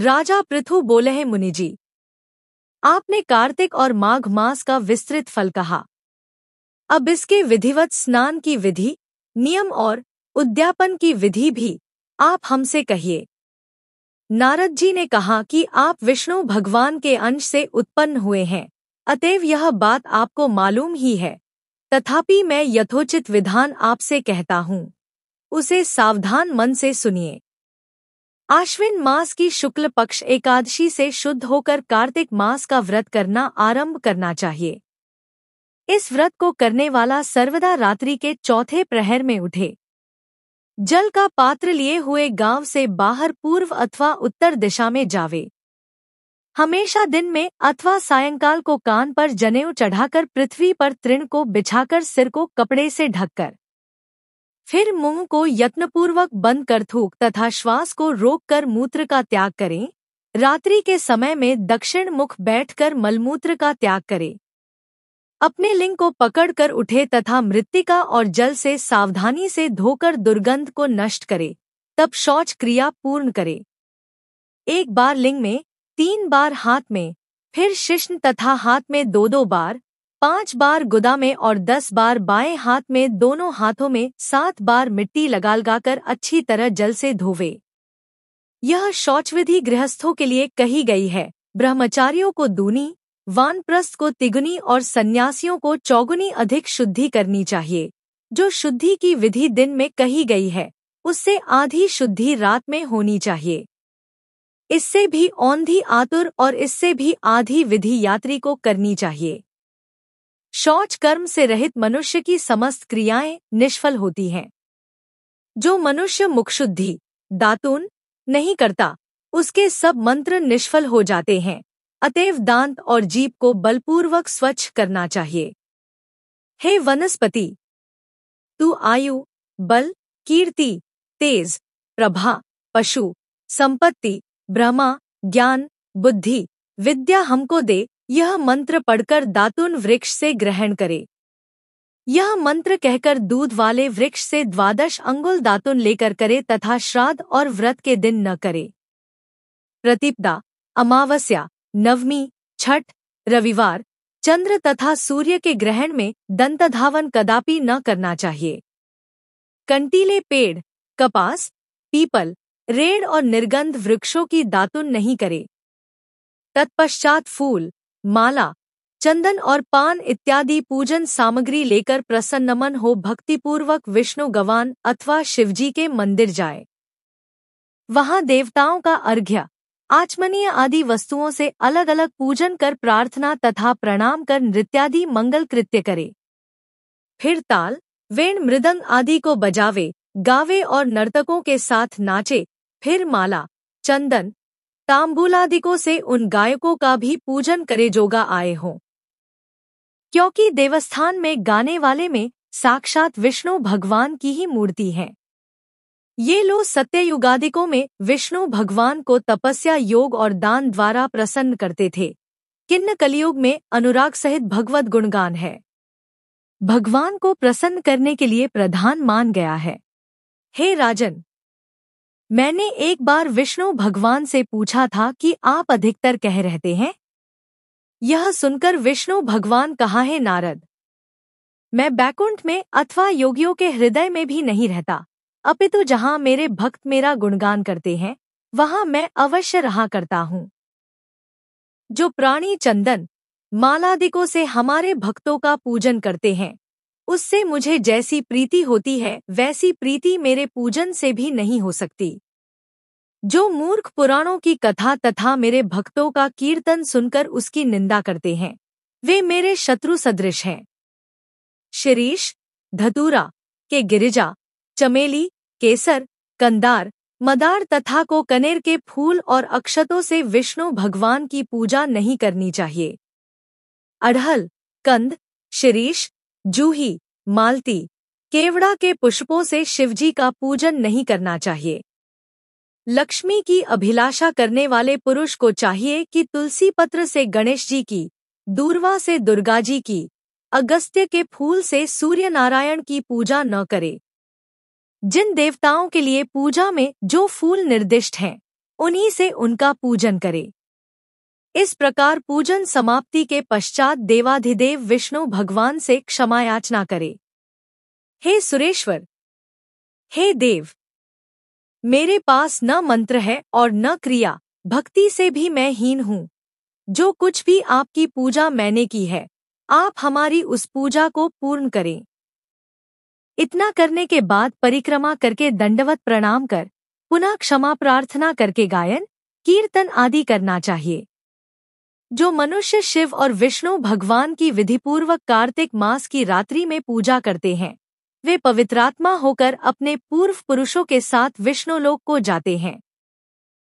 राजा पृथु बोले हैं मुनिजी आपने कार्तिक और माघ मास का विस्तृत फल कहा अब इसके विधिवत स्नान की विधि नियम और उद्यापन की विधि भी आप हमसे कहिए नारद जी ने कहा कि आप विष्णु भगवान के अंश से उत्पन्न हुए हैं अतएव यह बात आपको मालूम ही है तथापि मैं यथोचित विधान आपसे कहता हूँ उसे सावधान मन से सुनिए आश्विन मास की शुक्ल पक्ष एकादशी से शुद्ध होकर कार्तिक मास का व्रत करना आरंभ करना चाहिए इस व्रत को करने वाला सर्वदा रात्रि के चौथे प्रहर में उठे जल का पात्र लिए हुए गांव से बाहर पूर्व अथवा उत्तर दिशा में जावे हमेशा दिन में अथवा सायंकाल को कान पर जनेऊ चढ़ाकर पृथ्वी पर तृण को बिछाकर सिर को कपड़े से ढककर फिर मुंह को यत्नपूर्वक बंद कर थूक तथा श्वास को रोककर मूत्र का त्याग करें रात्रि के समय में दक्षिण मुख बैठकर मलमूत्र का त्याग करें अपने लिंग को पकड़कर उठे तथा मृतिका और जल से सावधानी से धोकर दुर्गंध को नष्ट करे तब शौच क्रिया पूर्ण करे एक बार लिंग में तीन बार हाथ में फिर शिश्न तथा हाथ में दो दो बार पांच बार गुदा में और दस बार बाएं हाथ में दोनों हाथों में सात बार मिट्टी लगा लगाकर अच्छी तरह जल से धोवे यह शौचविधि गृहस्थों के लिए कही गई है ब्रह्मचारियों को दूनी वानप्रस्थ को तिगुनी और सन्यासियों को चौगुनी अधिक शुद्धि करनी चाहिए जो शुद्धि की विधि दिन में कही गई है उससे आधी शुद्धि रात में होनी चाहिए इससे भी औंधी आतुर और इससे भी आधी विधि यात्री को करनी चाहिए शौच कर्म से रहित मनुष्य की समस्त क्रियाएं निष्फल होती हैं जो मनुष्य मुखशुद्धि दातुन नहीं करता उसके सब मंत्र निष्फल हो जाते हैं अतएव दांत और जीप को बलपूर्वक स्वच्छ करना चाहिए हे वनस्पति तू आयु बल कीर्ति तेज प्रभा पशु संपत्ति ब्रह्मा ज्ञान बुद्धि विद्या हमको दे यह मंत्र पढ़कर दातुन वृक्ष से ग्रहण करे यह मंत्र कहकर दूध वाले वृक्ष से द्वादश अंगुल दातुन लेकर करे तथा श्राद्ध और व्रत के दिन न करे प्रतिपदा अमावस्या नवमी छठ रविवार चंद्र तथा सूर्य के ग्रहण में दंतधावन कदापि न करना चाहिए कंटीले पेड़ कपास पीपल रेड़ और निर्गंध वृक्षों की दातुन नहीं करे तत्पश्चात फूल माला चंदन और पान इत्यादि पूजन सामग्री लेकर प्रसन्न मन हो भक्तिपूर्वक विष्णु गवान अथवा शिवजी के मंदिर जाए वहां देवताओं का अर्घ्य आचमनीय आदि वस्तुओं से अलग अलग पूजन कर प्रार्थना तथा प्रणाम कर नृत्यादि मंगल कृत्य करे फिर ताल वेण मृदंग आदि को बजावे गावे और नर्तकों के साथ नाचे फिर माला चंदन तांबूलादिकों से उन गायकों का भी पूजन करे जोगा आए हों क्योंकि देवस्थान में गाने वाले में साक्षात विष्णु भगवान की ही मूर्ति है ये लोग सत्ययुगादिकों में विष्णु भगवान को तपस्या योग और दान द्वारा प्रसन्न करते थे किन्न कलियुग में अनुराग सहित भगवत गुणगान है भगवान को प्रसन्न करने के लिए प्रधान मान गया है हे राजन मैंने एक बार विष्णु भगवान से पूछा था कि आप अधिकतर कह रहते हैं यह सुनकर विष्णु भगवान कहाँ है नारद मैं बैकुंठ में अथवा योगियों के हृदय में भी नहीं रहता अपितु जहाँ मेरे भक्त मेरा गुणगान करते हैं वहाँ मैं अवश्य रहा करता हूँ जो प्राणी चंदन मालादिकों से हमारे भक्तों का पूजन करते हैं उससे मुझे जैसी प्रीति होती है वैसी प्रीति मेरे पूजन से भी नहीं हो सकती जो मूर्ख पुराणों की कथा तथा मेरे भक्तों का कीर्तन सुनकर उसकी निंदा करते हैं वे मेरे शत्रु सदृश हैं शिरीष धतूरा के गिरिजा चमेली केसर कंदार मदार तथा को कनेर के फूल और अक्षतों से विष्णु भगवान की पूजा नहीं करनी चाहिए अढ़हल कंद शिरीष जूही मालती केवड़ा के पुष्पों से शिवजी का पूजन नहीं करना चाहिए लक्ष्मी की अभिलाषा करने वाले पुरुष को चाहिए कि तुलसी पत्र से गणेश जी की दूरवा से दुर्गा जी की अगस्त्य के फूल से सूर्य नारायण की पूजा न करे जिन देवताओं के लिए पूजा में जो फूल निर्दिष्ट हैं उन्हीं से उनका पूजन करें इस प्रकार पूजन समाप्ति के पश्चात देवाधिदेव विष्णु भगवान से क्षमा याचना करे हे सुरेश्वर हे देव मेरे पास न मंत्र है और न क्रिया भक्ति से भी मैं हीन हूँ जो कुछ भी आपकी पूजा मैंने की है आप हमारी उस पूजा को पूर्ण करें इतना करने के बाद परिक्रमा करके दंडवत प्रणाम कर पुनः क्षमा प्रार्थना करके गायन कीर्तन आदि करना चाहिए जो मनुष्य शिव और विष्णु भगवान की विधिपूर्वक कार्तिक मास की रात्रि में पूजा करते हैं वे पवित्रात्मा होकर अपने पूर्व पुरुषों के साथ विष्णुलोक को जाते हैं